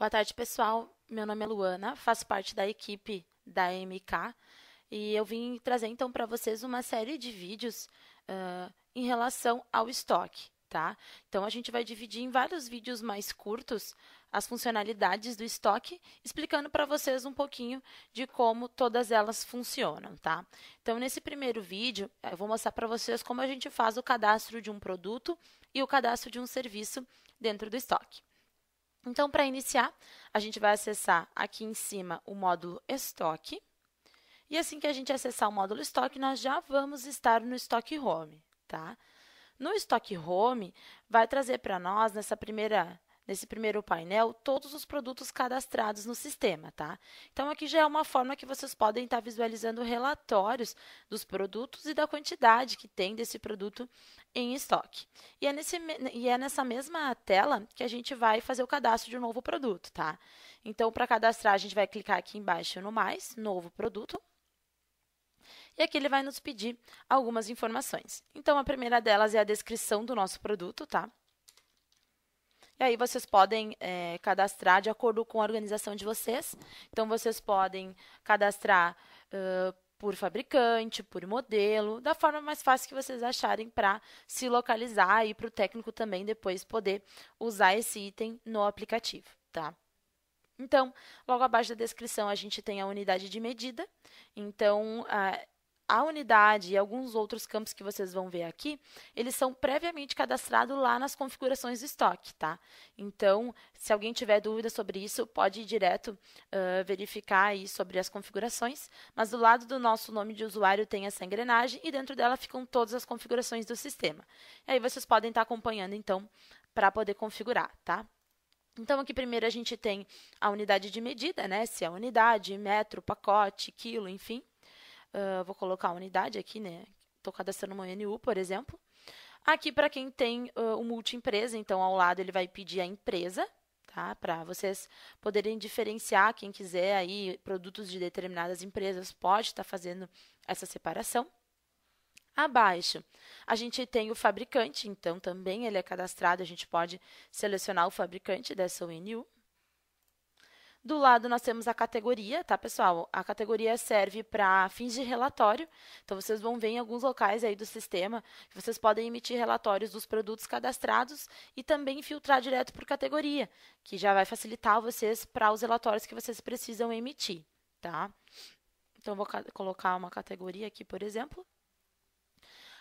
Boa tarde, pessoal. Meu nome é Luana, faço parte da equipe da MK e eu vim trazer então para vocês uma série de vídeos uh, em relação ao estoque, tá? Então a gente vai dividir em vários vídeos mais curtos as funcionalidades do estoque, explicando para vocês um pouquinho de como todas elas funcionam, tá? Então, nesse primeiro vídeo, eu vou mostrar para vocês como a gente faz o cadastro de um produto e o cadastro de um serviço dentro do estoque. Então, para iniciar, a gente vai acessar aqui em cima o módulo estoque. E assim que a gente acessar o módulo estoque, nós já vamos estar no estoque home, tá? No estoque home, vai trazer para nós, nessa primeira nesse primeiro painel todos os produtos cadastrados no sistema, tá? Então aqui já é uma forma que vocês podem estar visualizando relatórios dos produtos e da quantidade que tem desse produto em estoque. E é, nesse, e é nessa mesma tela que a gente vai fazer o cadastro de um novo produto, tá? Então para cadastrar a gente vai clicar aqui embaixo no mais, novo produto. E aqui ele vai nos pedir algumas informações. Então, a primeira delas é a descrição do nosso produto, tá? E aí vocês podem é, cadastrar de acordo com a organização de vocês. Então vocês podem cadastrar uh, por fabricante, por modelo, da forma mais fácil que vocês acharem para se localizar e para o técnico também depois poder usar esse item no aplicativo, tá? Então, logo abaixo da descrição a gente tem a unidade de medida. Então, a unidade e alguns outros campos que vocês vão ver aqui, eles são previamente cadastrados lá nas configurações do estoque, tá? Então, se alguém tiver dúvida sobre isso, pode ir direto uh, verificar aí sobre as configurações, mas do lado do nosso nome de usuário tem essa engrenagem e dentro dela ficam todas as configurações do sistema. E aí vocês podem estar acompanhando, então, para poder configurar, tá? Então, aqui primeiro a gente tem a unidade de medida, né? Se é unidade, metro, pacote, quilo, enfim. Uh, vou colocar a unidade aqui, né? Estou cadastrando uma NU, por exemplo. Aqui, para quem tem uh, o multi-empresa, então, ao lado, ele vai pedir a empresa, tá? Para vocês poderem diferenciar, quem quiser aí, produtos de determinadas empresas, pode estar tá fazendo essa separação. Abaixo, a gente tem o fabricante, então, também ele é cadastrado, a gente pode selecionar o fabricante dessa ONU, do lado nós temos a categoria, tá, pessoal? A categoria serve para fins de relatório. Então vocês vão ver em alguns locais aí do sistema que vocês podem emitir relatórios dos produtos cadastrados e também filtrar direto por categoria, que já vai facilitar vocês para os relatórios que vocês precisam emitir, tá? Então vou colocar uma categoria aqui, por exemplo.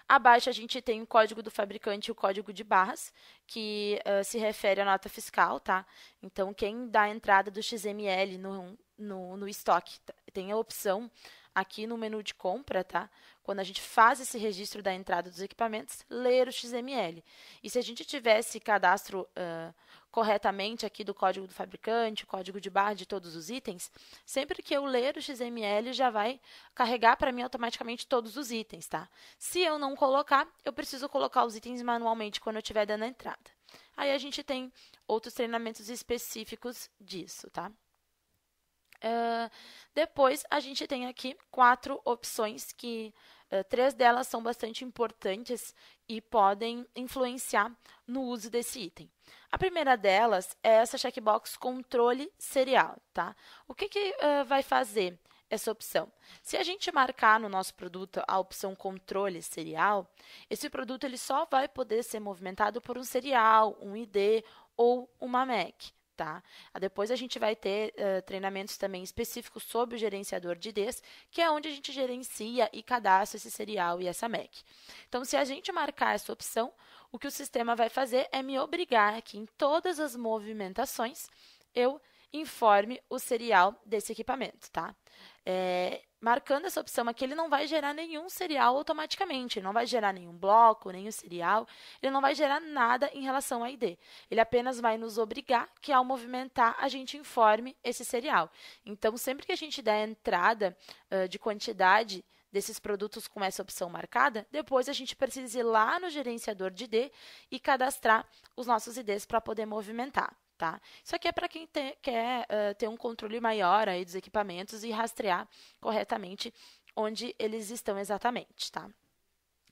Abaixo a gente tem o código do fabricante e o código de barras, que uh, se refere à nota fiscal, tá? Então, quem dá a entrada do XML no, no, no estoque tem a opção aqui no menu de compra, tá? Quando a gente faz esse registro da entrada dos equipamentos, ler o XML. E se a gente tivesse cadastro uh, corretamente aqui do código do fabricante, código de barra de todos os itens, sempre que eu ler o XML já vai carregar para mim automaticamente todos os itens, tá? Se eu não colocar, eu preciso colocar os itens manualmente quando eu estiver dando a entrada. Aí a gente tem outros treinamentos específicos disso, tá? Uh, depois a gente tem aqui quatro opções que eh, três delas são bastante importantes e podem influenciar no uso desse item. A primeira delas é essa checkbox controle serial, tá? O que, que uh, vai fazer essa opção? Se a gente marcar no nosso produto a opção controle serial, esse produto ele só vai poder ser movimentado por um serial, um ID ou uma MAC tá? Depois a gente vai ter uh, treinamentos também específicos sobre o gerenciador de IDs, que é onde a gente gerencia e cadastra esse serial e essa MAC. Então, se a gente marcar essa opção, o que o sistema vai fazer é me obrigar que em todas as movimentações eu informe o serial desse equipamento, tá? É, marcando essa opção aqui, ele não vai gerar nenhum serial automaticamente, ele não vai gerar nenhum bloco, nenhum serial, ele não vai gerar nada em relação a ID. Ele apenas vai nos obrigar que ao movimentar a gente informe esse serial. Então, sempre que a gente der a entrada uh, de quantidade desses produtos com essa opção marcada, depois a gente precisa ir lá no gerenciador de ID e cadastrar os nossos IDs para poder movimentar tá? Isso aqui é para quem te, quer uh, ter um controle maior aí dos equipamentos e rastrear corretamente onde eles estão exatamente, tá?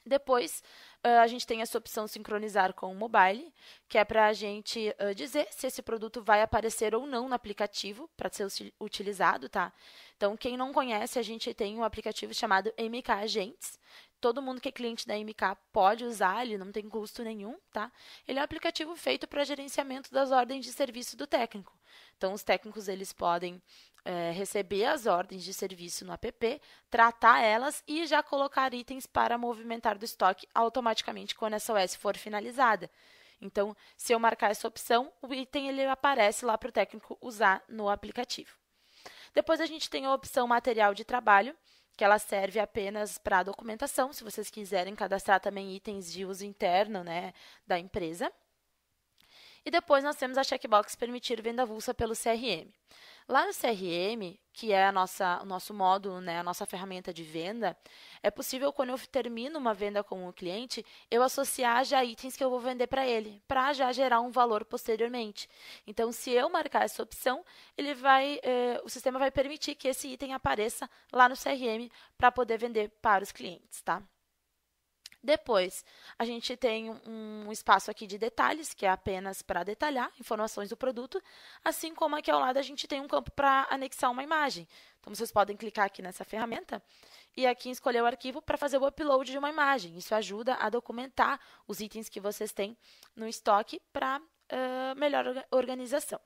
Depois, a gente tem essa opção sincronizar com o mobile, que é para a gente dizer se esse produto vai aparecer ou não no aplicativo para ser utilizado, tá? Então, quem não conhece, a gente tem um aplicativo chamado MK Agentes, todo mundo que é cliente da MK pode usar, ele não tem custo nenhum, tá? Ele é um aplicativo feito para gerenciamento das ordens de serviço do técnico. Então, os técnicos eles podem é, receber as ordens de serviço no app, tratar elas e já colocar itens para movimentar do estoque automaticamente quando essa OS for finalizada. Então, se eu marcar essa opção, o item ele aparece lá para o técnico usar no aplicativo. Depois a gente tem a opção material de trabalho, que ela serve apenas para documentação, se vocês quiserem cadastrar também itens de uso interno né, da empresa. E depois nós temos a checkbox permitir venda avulsa pelo CRM. Lá no CRM, que é a nossa, o nosso módulo, né, a nossa ferramenta de venda, é possível, quando eu termino uma venda com o um cliente, eu associar já itens que eu vou vender para ele, para já gerar um valor posteriormente. Então, se eu marcar essa opção, ele vai, eh, o sistema vai permitir que esse item apareça lá no CRM para poder vender para os clientes, tá? Depois, a gente tem um espaço aqui de detalhes, que é apenas para detalhar informações do produto, assim como aqui ao lado a gente tem um campo para anexar uma imagem. Então, vocês podem clicar aqui nessa ferramenta e aqui escolher o arquivo para fazer o upload de uma imagem. Isso ajuda a documentar os itens que vocês têm no estoque para uh, melhor organização.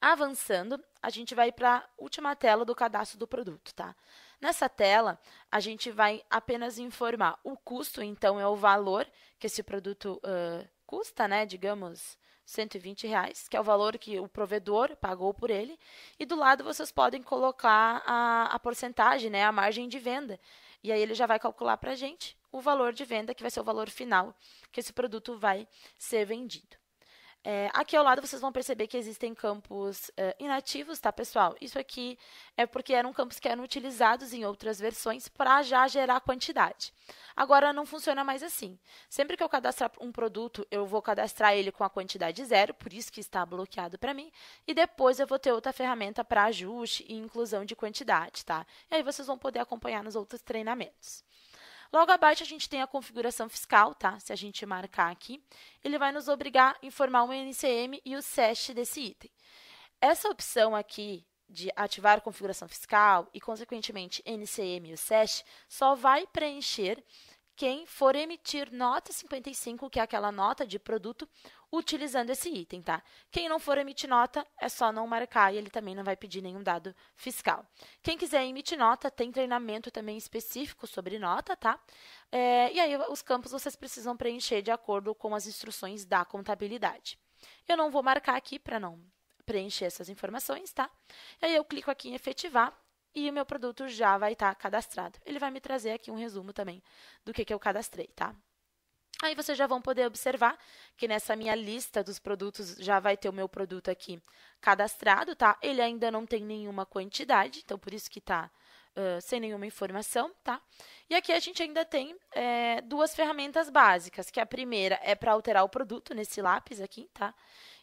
Avançando, a gente vai para a última tela do cadastro do produto, tá? Nessa tela, a gente vai apenas informar o custo, então é o valor que esse produto uh, custa, né? Digamos, 120 reais, que é o valor que o provedor pagou por ele, e do lado vocês podem colocar a, a porcentagem, né, a margem de venda. E aí ele já vai calcular para a gente o valor de venda, que vai ser o valor final que esse produto vai ser vendido. É, aqui ao lado vocês vão perceber que existem campos é, inativos, tá, pessoal? Isso aqui é porque eram campos que eram utilizados em outras versões para já gerar quantidade. Agora não funciona mais assim. Sempre que eu cadastrar um produto, eu vou cadastrar ele com a quantidade zero, por isso que está bloqueado para mim, e depois eu vou ter outra ferramenta para ajuste e inclusão de quantidade, tá? E aí vocês vão poder acompanhar nos outros treinamentos. Logo abaixo a gente tem a configuração fiscal, tá? Se a gente marcar aqui, ele vai nos obrigar a informar o NCM e o SEST desse item. Essa opção aqui de ativar configuração fiscal e, consequentemente, NCM e o SEST só vai preencher quem for emitir nota 55, que é aquela nota de produto, utilizando esse item, tá? Quem não for emitir nota, é só não marcar e ele também não vai pedir nenhum dado fiscal. Quem quiser emitir nota, tem treinamento também específico sobre nota, tá? É, e aí, os campos vocês precisam preencher de acordo com as instruções da contabilidade. Eu não vou marcar aqui para não preencher essas informações, tá? E aí eu clico aqui em efetivar e o meu produto já vai estar tá cadastrado. Ele vai me trazer aqui um resumo também do que, que eu cadastrei, tá? Aí vocês já vão poder observar que nessa minha lista dos produtos já vai ter o meu produto aqui cadastrado, tá? Ele ainda não tem nenhuma quantidade, então por isso que está uh, sem nenhuma informação, tá? E aqui a gente ainda tem é, duas ferramentas básicas, que a primeira é para alterar o produto nesse lápis aqui, tá?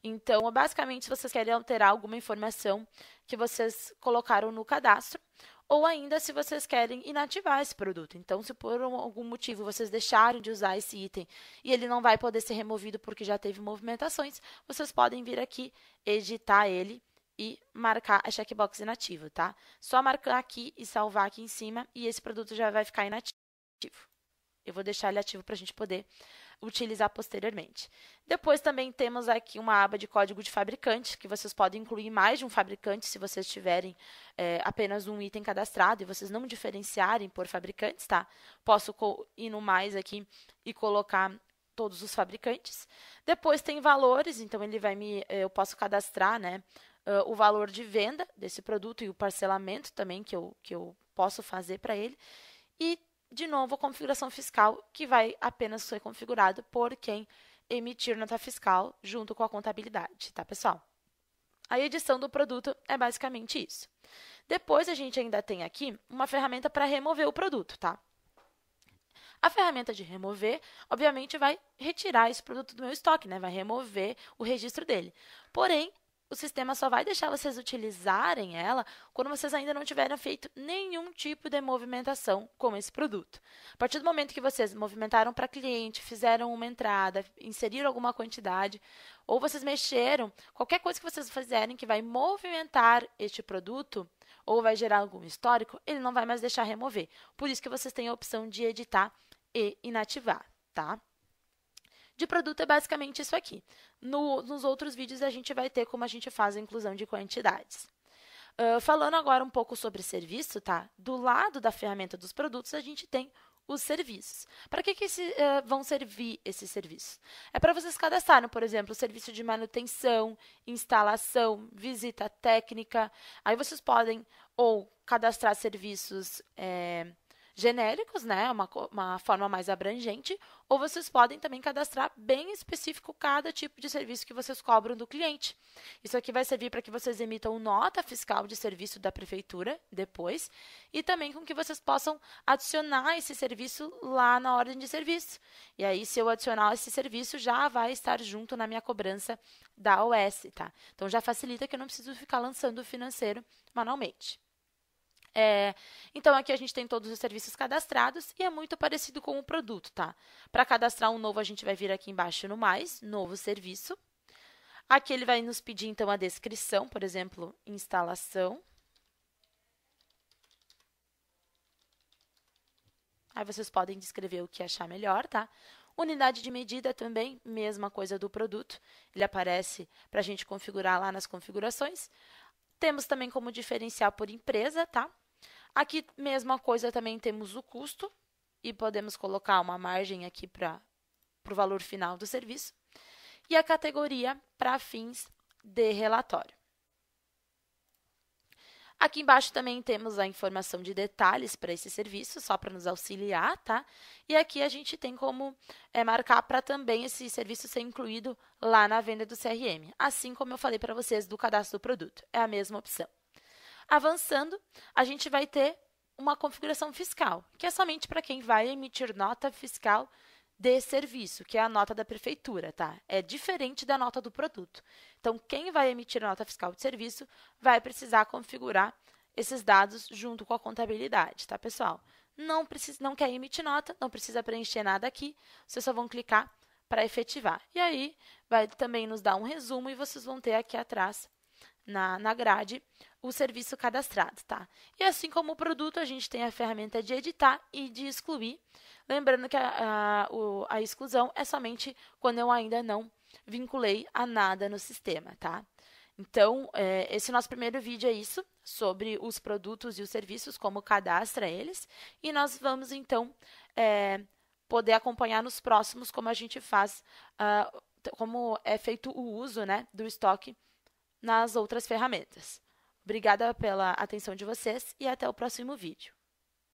Então, basicamente, vocês querem alterar alguma informação que vocês colocaram no cadastro, ou ainda se vocês querem inativar esse produto. Então, se por algum motivo vocês deixaram de usar esse item e ele não vai poder ser removido porque já teve movimentações, vocês podem vir aqui, editar ele e marcar a checkbox inativa, tá? Só marcar aqui e salvar aqui em cima e esse produto já vai ficar inativo. Eu vou deixar ele ativo para a gente poder utilizar posteriormente. Depois também temos aqui uma aba de código de fabricante, que vocês podem incluir mais de um fabricante se vocês tiverem é, apenas um item cadastrado e vocês não diferenciarem por fabricantes, tá? Posso ir no mais aqui e colocar todos os fabricantes. Depois tem valores, então ele vai me, eh, eu posso cadastrar, né, o valor de venda desse produto e o parcelamento também que eu, que eu posso fazer para ele. E de novo, a configuração fiscal, que vai apenas ser configurado por quem emitir nota fiscal junto com a contabilidade, tá, pessoal? A edição do produto é basicamente isso. Depois, a gente ainda tem aqui uma ferramenta para remover o produto, tá? A ferramenta de remover, obviamente, vai retirar esse produto do meu estoque, né? Vai remover o registro dele. Porém, o sistema só vai deixar vocês utilizarem ela quando vocês ainda não tiverem feito nenhum tipo de movimentação com esse produto. A partir do momento que vocês movimentaram para cliente, fizeram uma entrada, inseriram alguma quantidade, ou vocês mexeram, qualquer coisa que vocês fizerem que vai movimentar este produto ou vai gerar algum histórico, ele não vai mais deixar remover. Por isso que vocês têm a opção de editar e inativar, tá? De produto é basicamente isso aqui. No, nos outros vídeos a gente vai ter como a gente faz a inclusão de quantidades. Uh, falando agora um pouco sobre serviço, tá? Do lado da ferramenta dos produtos, a gente tem os serviços. Para que, que esse, uh, vão servir esses serviços? É para vocês cadastrarem, por exemplo, o serviço de manutenção, instalação, visita técnica. Aí vocês podem ou cadastrar serviços é, genéricos, né? É uma, uma forma mais abrangente, ou vocês podem também cadastrar bem específico cada tipo de serviço que vocês cobram do cliente. Isso aqui vai servir para que vocês emitam nota fiscal de serviço da prefeitura depois e também com que vocês possam adicionar esse serviço lá na ordem de serviço. E aí, se eu adicionar esse serviço, já vai estar junto na minha cobrança da OS, tá? Então já facilita que eu não preciso ficar lançando o financeiro manualmente. É, então aqui a gente tem todos os serviços cadastrados e é muito parecido com o produto, tá? Para cadastrar um novo, a gente vai vir aqui embaixo no mais, novo serviço. Aqui ele vai nos pedir então a descrição, por exemplo, instalação. Aí vocês podem descrever o que achar melhor, tá? Unidade de medida também, mesma coisa do produto. Ele aparece para a gente configurar lá nas configurações. Temos também como diferenciar por empresa, tá? Aqui, mesma coisa, também temos o custo e podemos colocar uma margem aqui para o valor final do serviço. E a categoria para fins de relatório. Aqui embaixo também temos a informação de detalhes para esse serviço, só para nos auxiliar, tá? E aqui a gente tem como é, marcar para também esse serviço ser incluído lá na venda do CRM, assim como eu falei para vocês do cadastro do produto. É a mesma opção. Avançando, a gente vai ter uma configuração fiscal, que é somente para quem vai emitir nota fiscal de serviço, que é a nota da prefeitura, tá? É diferente da nota do produto. Então, quem vai emitir nota fiscal de serviço vai precisar configurar esses dados junto com a contabilidade, tá, pessoal? Não precisa, não quer emitir nota, não precisa preencher nada aqui, vocês só vão clicar para efetivar. E aí vai também nos dar um resumo e vocês vão ter aqui atrás na, na grade o serviço cadastrado, tá? E assim como o produto, a gente tem a ferramenta de editar e de excluir. Lembrando que a, a, o, a exclusão é somente quando eu ainda não vinculei a nada no sistema, tá? Então, é, esse nosso primeiro vídeo é isso, sobre os produtos e os serviços, como cadastra eles. E nós vamos, então, é, poder acompanhar nos próximos como a gente faz, uh, como é feito o uso né, do estoque nas outras ferramentas. Obrigada pela atenção de vocês e até o próximo vídeo.